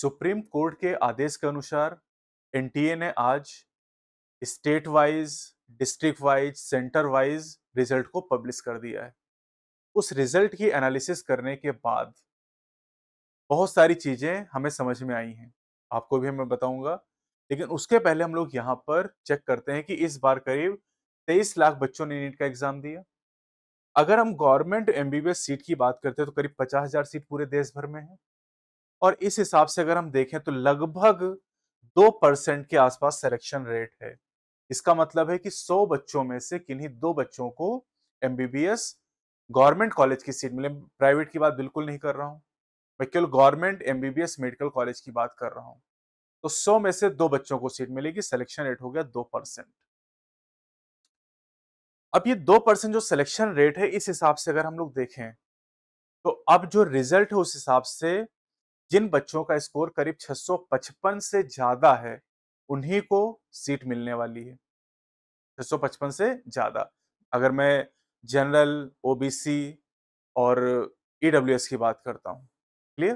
supreme court के आदेश के अनुसार एनटीए ने आज state wise district wise centre wise result को पब्लिश कर दिया है उस रिजल्ट की एनालिसिस करने के बाद बहुत सारी चीज़ें हमें समझ में आई हैं आपको भी मैं बताऊंगा लेकिन उसके पहले हम लोग यहाँ पर चेक करते हैं कि इस बार करीब तेईस लाख बच्चों ने नीट का एग्ज़ाम दिया अगर हम गवर्नमेंट एम सीट की बात करते हैं तो करीब पचास हज़ार सीट पूरे देश भर में है और इस हिसाब से अगर हम देखें तो लगभग दो परसेंट के आसपास सिलेक्शन रेट है इसका मतलब है कि सौ बच्चों में से किन्हीं दो बच्चों को एम गवर्नमेंट कॉलेज की सीट मिले प्राइवेट की बात बिल्कुल नहीं कर रहा हूँ मैं केवल गवर्नमेंट एम मेडिकल कॉलेज की बात कर रहा हूँ तो सौ में से दो बच्चों को सीट मिलेगी सिलेक्शन रेट हो गया दो परसेंट अब ये दो परसेंट जो सिलेक्शन रेट है इस हिसाब से अगर हम लोग देखें तो अब जो रिजल्ट है उस हिसाब से जिन बच्चों का स्कोर करीब 655 से ज्यादा है उन्हीं को सीट मिलने वाली है 655 से ज्यादा अगर मैं जनरल ओबीसी और ईडब्ल्यूएस की बात करता हूँ क्लियर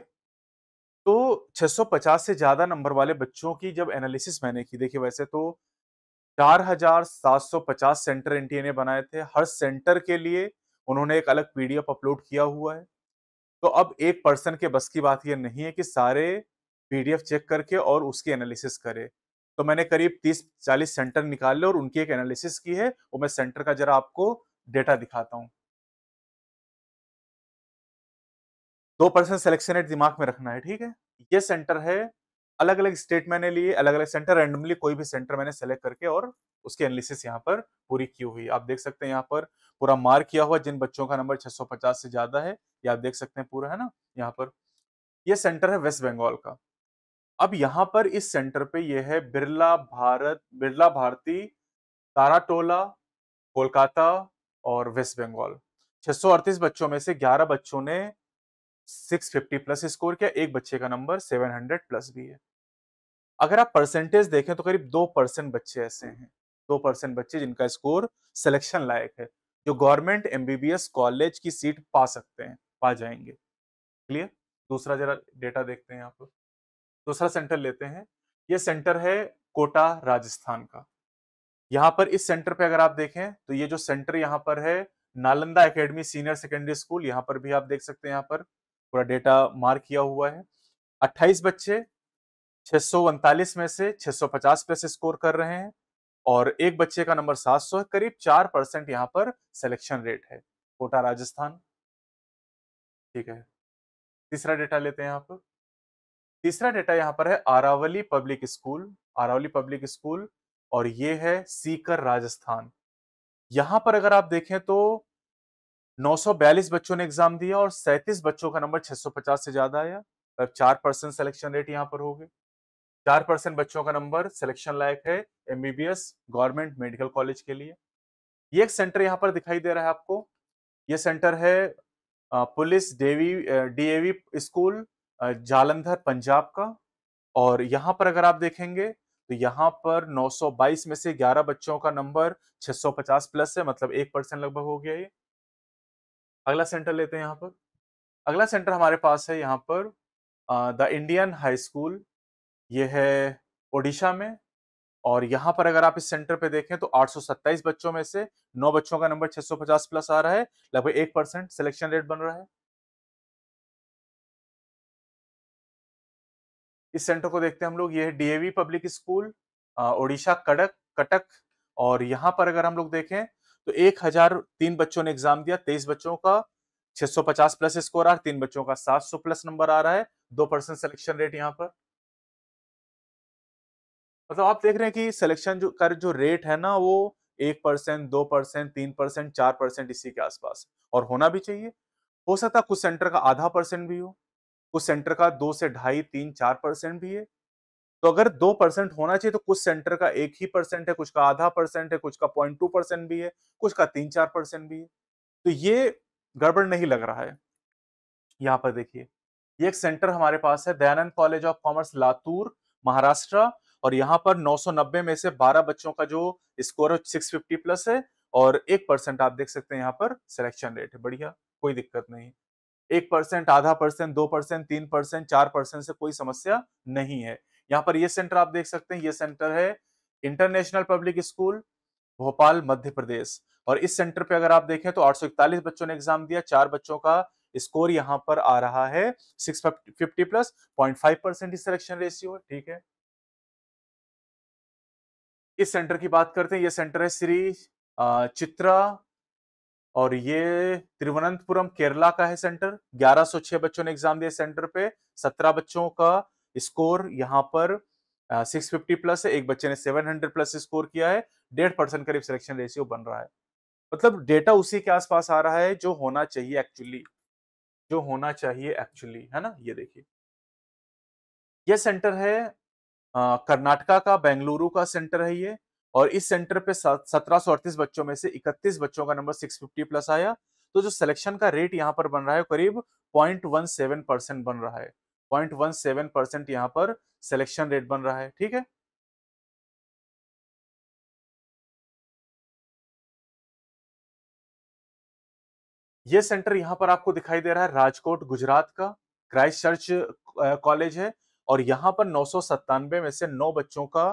तो 650 से ज़्यादा नंबर वाले बच्चों की जब एनालिसिस मैंने की देखिए वैसे तो 4750 सेंटर एनटीए ने बनाए थे हर सेंटर के लिए उन्होंने एक अलग पीडीएफ अपलोड किया हुआ है तो अब एक पर्सन के बस की बात यह नहीं है कि सारे पीडीएफ चेक करके और उसकी एनालिसिस करे तो मैंने करीब 30-40 सेंटर निकाले और उनकी एक एनालिसिस की है और मैं सेंटर का जरा आपको डेटा दिखाता हूं दो परसेंट सेलेक्शन रेट दिमाग में रखना है ठीक है ये सेंटर है अलग अलग स्टेट मैंने लिए अलग अलग सेंटर रैंडमली कोई भी सेंटर मैंने सेलेक्ट करके और उसकी एनालिसिस यहां पर पूरी की हुई आप देख सकते हैं यहाँ पर पूरा मार किया हुआ जिन बच्चों का नंबर 650 से ज्यादा है ये आप देख सकते हैं पूरा है ना यहाँ पर ये सेंटर है वेस्ट बंगाल का अब यहाँ पर इस सेंटर पे ये है बिरला भारत बिरला भारती ताराटोला कोलकाता और वेस्ट बंगाल छह बच्चों में से 11 बच्चों ने 650 प्लस स्कोर किया एक बच्चे का नंबर 700 प्लस भी है अगर आप परसेंटेज देखें तो करीब दो परसेंट बच्चे ऐसे हैं दो परसेंट बच्चे जिनका स्कोर सिलेक्शन लायक है जो गवर्नमेंट एमबीबीएस कॉलेज की सीट पा सकते हैं पा जाएंगे क्लियर दूसरा जरा डेटा देखते हैं यहाँ पर दूसरा सेंटर लेते हैं ये सेंटर है कोटा राजस्थान का यहाँ पर इस सेंटर पे अगर आप देखें तो ये जो सेंटर यहाँ पर है Nalanda Academy Senior Secondary School यहाँ पर भी आप देख सकते हैं यहाँ पर पूरा डेटा मार्क किया हुआ है 28 बच्चे छह में से 650 प्लस स्कोर कर रहे हैं और एक बच्चे का नंबर 700 है करीब चार परसेंट यहाँ पर सिलेक्शन रेट है कोटा राजस्थान ठीक है तीसरा डेटा लेते हैं यहाँ पर तीसरा डेटा यहाँ पर है Aravali Public School Aravali Public School और ये है सीकर राजस्थान यहां पर अगर आप देखें तो 942 बच्चों ने एग्जाम दिया और 37 बच्चों का नंबर 650 से ज्यादा आया मतलब चार परसेंट सिलेक्शन रेट यहाँ पर हो गए चार परसेंट बच्चों का नंबर सिलेक्शन लायक है एमबीबीएस गवर्नमेंट मेडिकल कॉलेज के लिए ये एक सेंटर यहाँ पर दिखाई दे रहा है आपको ये सेंटर है पुलिस डेवी डीएवी स्कूल जालंधर पंजाब का और यहाँ पर अगर आप देखेंगे तो यहाँ पर 922 में से 11 बच्चों का नंबर 650 प्लस है मतलब एक परसेंट लगभग हो गया ये अगला सेंटर लेते हैं यहाँ पर अगला सेंटर हमारे पास है यहाँ पर द इंडियन हाई स्कूल ये है ओडिशा में और यहाँ पर अगर आप इस सेंटर पे देखें तो 827 बच्चों में से 9 बच्चों का नंबर 650 प्लस आ रहा है लगभग एक परसेंट सिलेक्शन रेट बन रहा है इस सेंटर को देखते हैं हम लोग ये है डीएवी पब्लिक स्कूल ओडिशा कड़क कटक और यहाँ पर अगर हम लोग देखें तो एक हजार तीन बच्चों ने एग्जाम दिया तेईस बच्चों का 650 प्लस स्कोर आ रहा है तीन बच्चों का 700 प्लस नंबर आ रहा है दो परसेंट सिलेक्शन रेट यहाँ पर मतलब आप देख रहे हैं कि सिलेक्शन जो कर जो रेट है ना वो एक परसेंट दो परसेंट तीन परसेंट चार परसेंट इसी के आसपास और होना भी चाहिए हो सकता है कुछ सेंटर का आधा परसेंट भी हो कुछ सेंटर का दो से ढाई तीन चार परसेंट भी है तो अगर दो परसेंट होना चाहिए तो कुछ सेंटर का एक ही परसेंट है कुछ का आधा परसेंट है कुछ का पॉइंट टू परसेंट भी है कुछ का तीन चार परसेंट भी है तो ये गड़बड़ नहीं लग रहा है यहाँ पर देखिए ये एक सेंटर हमारे पास है Dayanand College of Commerce Latur Maharashtra और यहाँ पर 990 में से 12 बच्चों का जो स्कोर है 650 प्लस है और एक परसेंट आप देख सकते हैं यहाँ पर सिलेक्शन रेट है बढ़िया कोई दिक्कत नहीं एक परसेंट आधा परसेंट दो परसेंट तीन परसेंट चार परसेंट से कोई समस्या नहीं है यहाँ पर ये सेंटर आप देख सकते हैं ये सेंटर है International Public School Bhopal Madhya Pradesh और इस सेंटर पे अगर आप देखें तो आठ बच्चों ने एग्जाम दिया चार बच्चों का स्कोर यहाँ पर आ रहा है six fifty plus point five percent selection ratio ठीक है इस सेंटर की बात करते हैं ये सेंटर है श्री चित्रा और ये तिरुवनंतपुरम केरला का है सेंटर 1106 बच्चों ने एग्जाम दिया सेंटर पे 17 बच्चों का स्कोर यहाँ पर सिक्स फिफ्टी प्लस है एक बच्चे ने सेवन हंड्रेड प्लस स्कोर किया है डेढ़ परसेंट करीब सिलेक्शन रेशियो बन रहा है मतलब डेटा उसी के आसपास आ रहा है जो होना चाहिए एक्चुअली जो होना चाहिए एक्चुअली है ना ये देखिए यह सेंटर है कर्नाटका का बेंगलुरु का सेंटर है ये और इस सेंटर पे सत्रह बच्चों में से 31 बच्चों का नंबर 650 प्लस आया तो जो सिलेक्शन का रेट यहाँ पर बन रहा है करीब 0.17 परसेंट बन रहा है 0.17 परसेंट यहाँ पर सिलेक्शन रेट बन रहा है ठीक है ये सेंटर यहाँ पर आपको दिखाई दे रहा है राजकोट गुजरात का क्राइस्ट चर्च कॉलेज है और यहाँ पर नौ में से नौ बच्चों का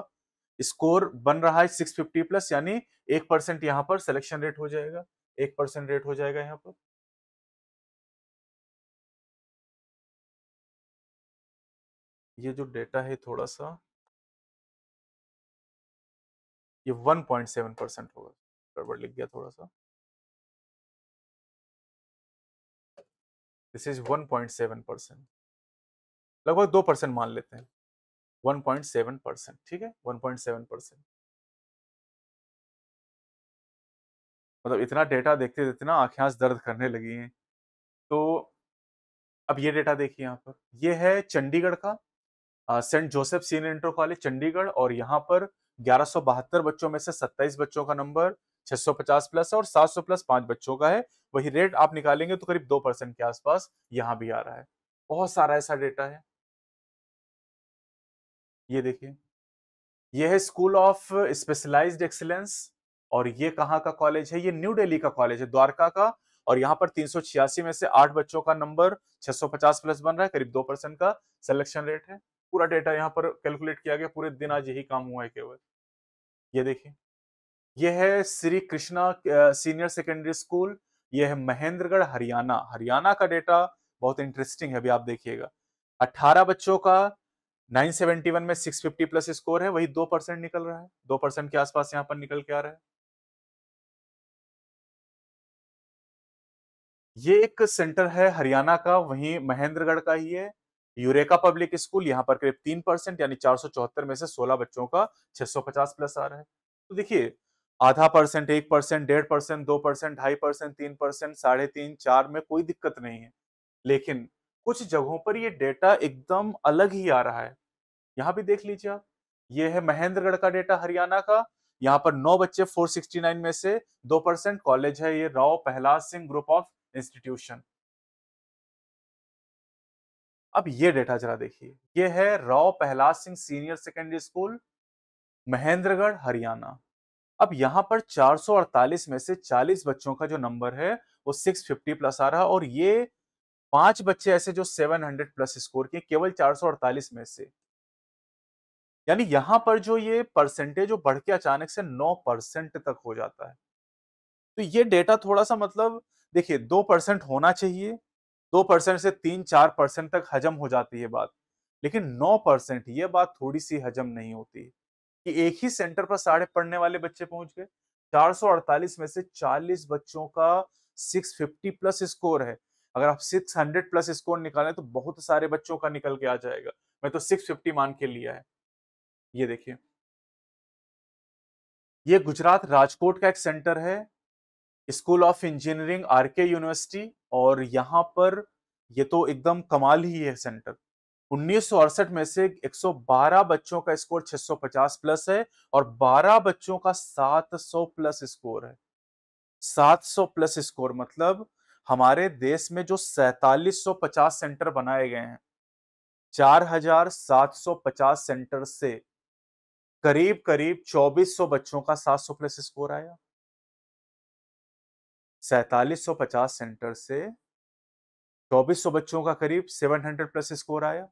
स्कोर बन रहा है 650 प्लस यानी एक परसेंट यहां पर सिलेक्शन रेट हो जाएगा एक परसेंट रेट हो जाएगा यहां पर ये जो डेटा है थोड़ा सा ये 1.7 परसेंट होगा गड़बड़ लिख गया थोड़ा सा दिस इज 1.7 परसेंट लगभग दो परसेंट मान लेते हैं वन पॉइंट सेवन परसेंट ठीक है वन पॉइंट सेवन परसेंट मतलब इतना डेटा देखते देखते ना आँखें दर्द करने लगी हैं तो अब ये डेटा देखिए यहाँ पर ये है चंडीगढ़ का Saint Joseph Senior Inter College Chandigarh और यहाँ पर ग्यारह बच्चों में से 27 बच्चों का नंबर 650 प्लस है और 700 प्लस पांच बच्चों का है वही रेट आप निकालेंगे तो करीब दो परसेंट के आसपास यहाँ भी आ रहा है बहुत सारा ऐसा डेटा है ये देखिए ये है स्कूल ऑफ स्पेशलाइज्ड एक्सेलेंस और ये कहाँ का कॉलेज है ये न्यू दिल्ली का कॉलेज है द्वारका का और यहाँ पर तीन में से आठ बच्चों का नंबर 650 प्लस बन रहा है करीब दो परसेंट का सिलेक्शन रेट है पूरा डेटा यहाँ पर कैलकुलेट किया गया पूरे दिन आज यही काम हुआ है केवल ये देखिए ये है Shri Krishna Senior Secondary School ये है महेंद्रगढ़ हरियाणा हरियाणा का डेटा बहुत इंटरेस्टिंग है अभी आप देखिएगा अट्ठारह बच्चों का 971 में 650 प्लस स्कोर है वही दो परसेंट निकल रहा है दो परसेंट के आसपास यहां पर निकल के आ रहा है ये एक सेंटर है हरियाणा का वहीं महेंद्रगढ़ का ही है यूरेका पब्लिक स्कूल यहाँ पर करीब तीन परसेंट यानी चार में से 16 बच्चों का 650 प्लस आ रहा है तो देखिए आधा परसेंट एक परसेंट डेढ़ परसेंट दो परसेंट ढाई परसेंट तीन परसेंट साढ़े तीन चार में कोई दिक्कत नहीं है लेकिन कुछ जगहों पर ये डेटा एकदम अलग ही आ रहा है यहाँ भी देख लीजिए आप ये है महेंद्रगढ़ का डेटा हरियाणा का यहाँ पर नौ बच्चे 469 में से दो परसेंट कॉलेज है ये Rao Pahlaj Singh Group of Institution अब ये डेटा जरा देखिए ये है Rao Pahlaj Singh Senior Secondary School Mahendragarh Haryana अब यहाँ पर 448 में से 40 बच्चों का जो नंबर है वो 650 प्लस आ रहा और ये पांच बच्चे ऐसे जो 700 प्लस स्कोर किए केवल 448 में से यानी यहां पर जो ये परसेंटेज जो बढ़ के अचानक से नौ परसेंट तक हो जाता है तो ये डेटा थोड़ा सा मतलब देखिए दो परसेंट होना चाहिए दो परसेंट से तीन चार परसेंट तक हजम हो जाती है बात लेकिन नौ परसेंट ये बात थोड़ी सी हजम नहीं होती कि एक ही सेंटर पर साढ़े पढ़ने वाले बच्चे पहुंच गए चार में से चालीस बच्चों का सिक्स प्लस स्कोर है अगर आप 600 प्लस स्कोर निकालें तो बहुत सारे बच्चों का निकल के आ जाएगा मैं तो 650 मान के लिया है ये देखिए ये गुजरात राजकोट का एक सेंटर है School of Engineering R K University और यहाँ पर ये तो एकदम कमाल ही है सेंटर उन्नीस में से 112 बच्चों का स्कोर 650 प्लस है और 12 बच्चों का 700 प्लस स्कोर है 700 प्लस स्कोर मतलब हमारे देश में जो 4750 सेंटर बनाए गए हैं 4750 सेंटर से करीब करीब 2400 बच्चों का 700 प्लस स्कोर आया सैतालीस सौ पचास सेंटर से चौबीस सौ बच्चों का करीब सेवन हंड्रेड प्लस स्कोर आया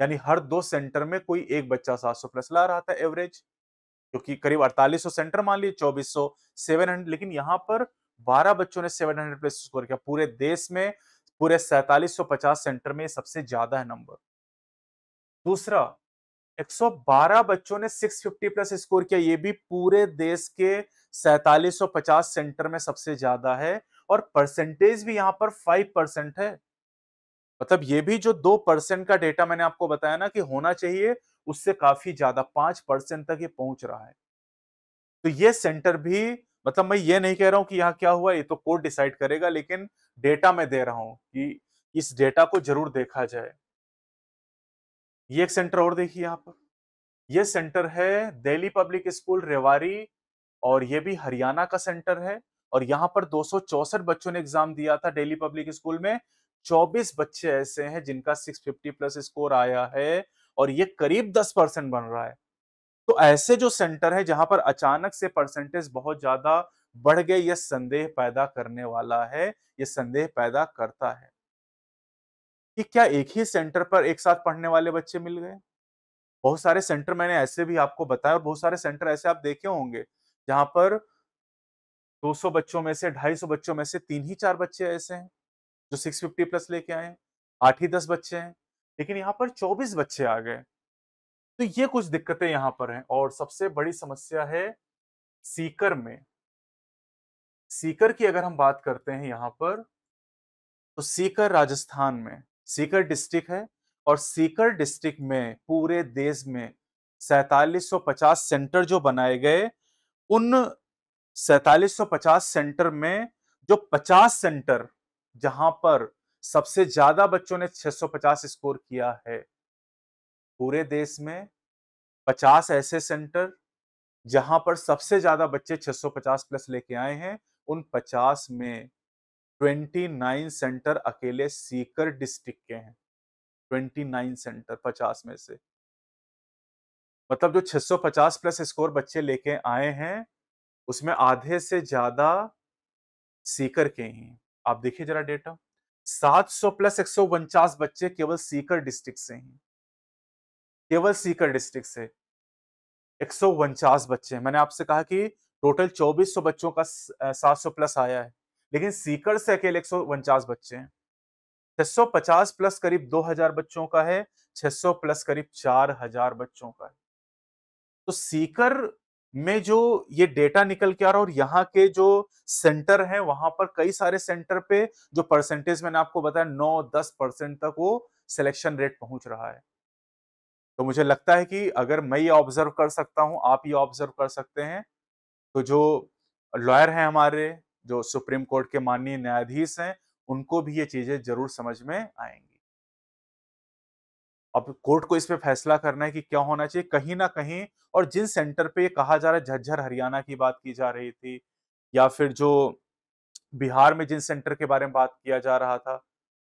यानी हर दो सेंटर में कोई एक बच्चा सात सौ प्लस ला रहा था एवरेज क्योंकि करीब अड़तालीस सौ सेंटर मान लिए सेवन हंड्रेड लेकिन यहां पर बारह बच्चों ने सेवन हंड्रेड प्लस स्कोर किया पूरे देश में पूरे सैतालीस सौ पचास सेंटर में सबसे ज्यादा है नंबर दूसरा 112 बच्चों ने 650 प्लस स्कोर किया ये भी पूरे देश के सैतालीस सेंटर में सबसे ज्यादा है और परसेंटेज भी यहां पर 5 परसेंट है मतलब ये भी जो दो परसेंट का डेटा मैंने आपको बताया ना कि होना चाहिए उससे काफी ज्यादा पांच परसेंट तक ये पहुंच रहा है तो ये सेंटर भी मतलब मैं ये नहीं कह रहा हूं कि यहाँ क्या हुआ ये तो कोर्ट डिसाइड करेगा लेकिन डेटा मैं दे रहा हूं कि इस डेटा को जरूर देखा जाए ये एक सेंटर और देखिए यहाँ पर यह सेंटर है दिल्ली पब्लिक स्कूल रेवारी और ये भी हरियाणा का सेंटर है और यहाँ पर दो बच्चों ने एग्जाम दिया था डेली पब्लिक स्कूल में 24 बच्चे ऐसे हैं जिनका 650 प्लस स्कोर आया है और ये करीब 10 परसेंट बन रहा है तो ऐसे जो सेंटर है जहां पर अचानक से परसेंटेज बहुत ज्यादा बढ़ गए यह संदेह पैदा करने वाला है यह संदेह पैदा करता है कि क्या एक ही सेंटर पर एक साथ पढ़ने वाले बच्चे मिल गए बहुत सारे सेंटर मैंने ऐसे भी आपको बताया और बहुत सारे सेंटर ऐसे आप देखे होंगे जहां पर 200 बच्चों में से 250 बच्चों में से तीन ही चार बच्चे ऐसे हैं जो 650 प्लस लेके आए आठ ही दस बच्चे हैं लेकिन यहाँ पर 24 बच्चे आ गए तो ये कुछ दिक्कतें यहाँ पर हैं और सबसे बड़ी समस्या है सीकर में सीकर की अगर हम बात करते हैं यहाँ पर तो सीकर राजस्थान में सीकर डिस्ट्रिक्ट है और सीकर डिस्ट्रिक्ट में पूरे देश में सैतालीस सेंटर जो बनाए गए उन सैतालीस सेंटर में जो 50 सेंटर जहां पर सबसे ज्यादा बच्चों ने 650 स्कोर किया है पूरे देश में 50 ऐसे सेंटर जहां पर सबसे ज्यादा बच्चे 650 प्लस लेके आए हैं उन 50 में ट्वेंटी नाइन सेंटर अकेले सीकर डिस्ट्रिक्ट के हैं ट्वेंटी नाइन सेंटर पचास में से मतलब जो 650 प्लस स्कोर बच्चे लेके आए हैं उसमें आधे से ज्यादा सीकर के ही आप देखिए जरा डेटा 700 प्लस एक बच्चे केवल सीकर डिस्ट्रिक्ट से हैं केवल सीकर डिस्ट्रिक्ट से एक बच्चे मैंने आपसे कहा कि टोटल 2400 बच्चों का 700 प्लस आया है लेकिन सीकर से अकेले एक बच्चे हैं 650 प्लस करीब 2000 बच्चों का है 600 प्लस करीब 4000 बच्चों का है तो सीकर में जो ये डेटा निकल के आ रहा है और यहाँ के जो सेंटर हैं वहां पर कई सारे सेंटर पे जो परसेंटेज मैंने आपको बताया नौ दस परसेंट तक वो सिलेक्शन रेट पहुंच रहा है तो मुझे लगता है कि अगर मैं ये ऑब्जर्व कर सकता हूं आप ये ऑब्जर्व कर सकते हैं तो जो लॉयर हैं हमारे जो सुप्रीम कोर्ट के माननीय न्यायाधीश हैं उनको भी ये चीजें जरूर समझ में आएंगी अब कोर्ट को इस पे फैसला करना है कि क्या होना चाहिए कहीं ना कहीं और जिन सेंटर पे ये कहा जा रहा है झज्जर हरियाणा की बात की जा रही थी या फिर जो बिहार में जिन सेंटर के बारे में बात किया जा रहा था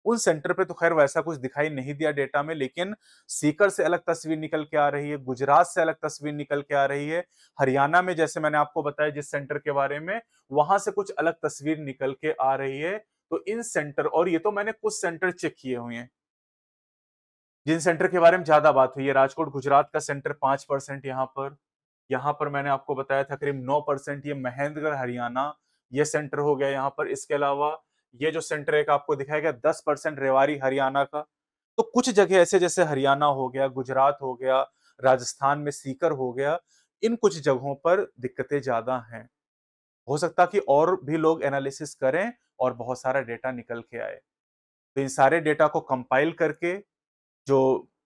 उन सेंटर पे तो खैर वैसा कुछ दिखाई नहीं दिया डेटा में लेकिन सीकर से अलग तस्वीर निकल के आ रही है गुजरात से अलग तस्वीर निकल के आ रही है हरियाणा में जैसे मैंने आपको बताया जिस सेंटर के बारे में वहां से कुछ अलग तस्वीर निकल के आ रही है तो इन सेंटर और ये तो मैंने कुछ सेंटर चेक किए हुए हैं जिन सेंटर के बारे में ज्यादा बात हुई है राजकोट गुजरात का सेंटर पांच परसेंट यहाँ पर यहाँ पर मैंने आपको बताया था करीब नौ परसेंट ये महेंद्रगढ़ हरियाणा ये सेंटर हो गया यहाँ पर इसके अलावा ये जो सेंटर एक आपको दिखाया गया दस परसेंट रेवारी हरियाणा का तो कुछ जगह ऐसे जैसे हरियाणा हो गया गुजरात हो गया राजस्थान में सीकर हो गया इन कुछ जगहों पर दिक्कतें ज्यादा हैं हो सकता कि और भी लोग एनालिसिस करें और बहुत सारा डेटा निकल के आए तो इन सारे डेटा को कंपाइल करके जो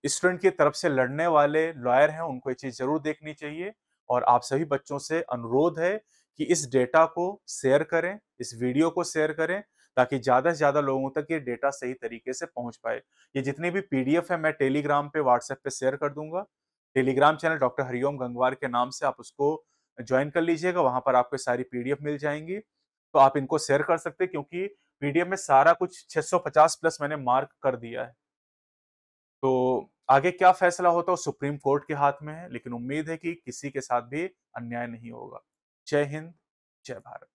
स्टूडेंट की तरफ से लड़ने वाले लॉयर हैं उनको ये चीज़ ज़रूर देखनी चाहिए और आप सभी बच्चों से अनुरोध है कि इस डेटा को शेयर करें इस वीडियो को शेयर करें ताकि ज़्यादा से ज़्यादा लोगों तक ये डेटा सही तरीके से पहुंच पाए ये जितनी भी पी है मैं टेलीग्राम पे व्हाट्सएप पे शेयर कर दूंगा Telegram channel doctor Hariom Gangwar के नाम से आप उसको ज्वाइन कर लीजिएगा वहां पर आपको सारी पी मिल जाएंगी तो आप इनको शेयर कर सकते क्योंकि पीडीएफ में सारा कुछ 650 प्लस मैंने मार्क कर दिया है तो आगे क्या फैसला होता है सुप्रीम कोर्ट के हाथ में है लेकिन उम्मीद है कि किसी के साथ भी अन्याय नहीं होगा जय हिंद जय भारत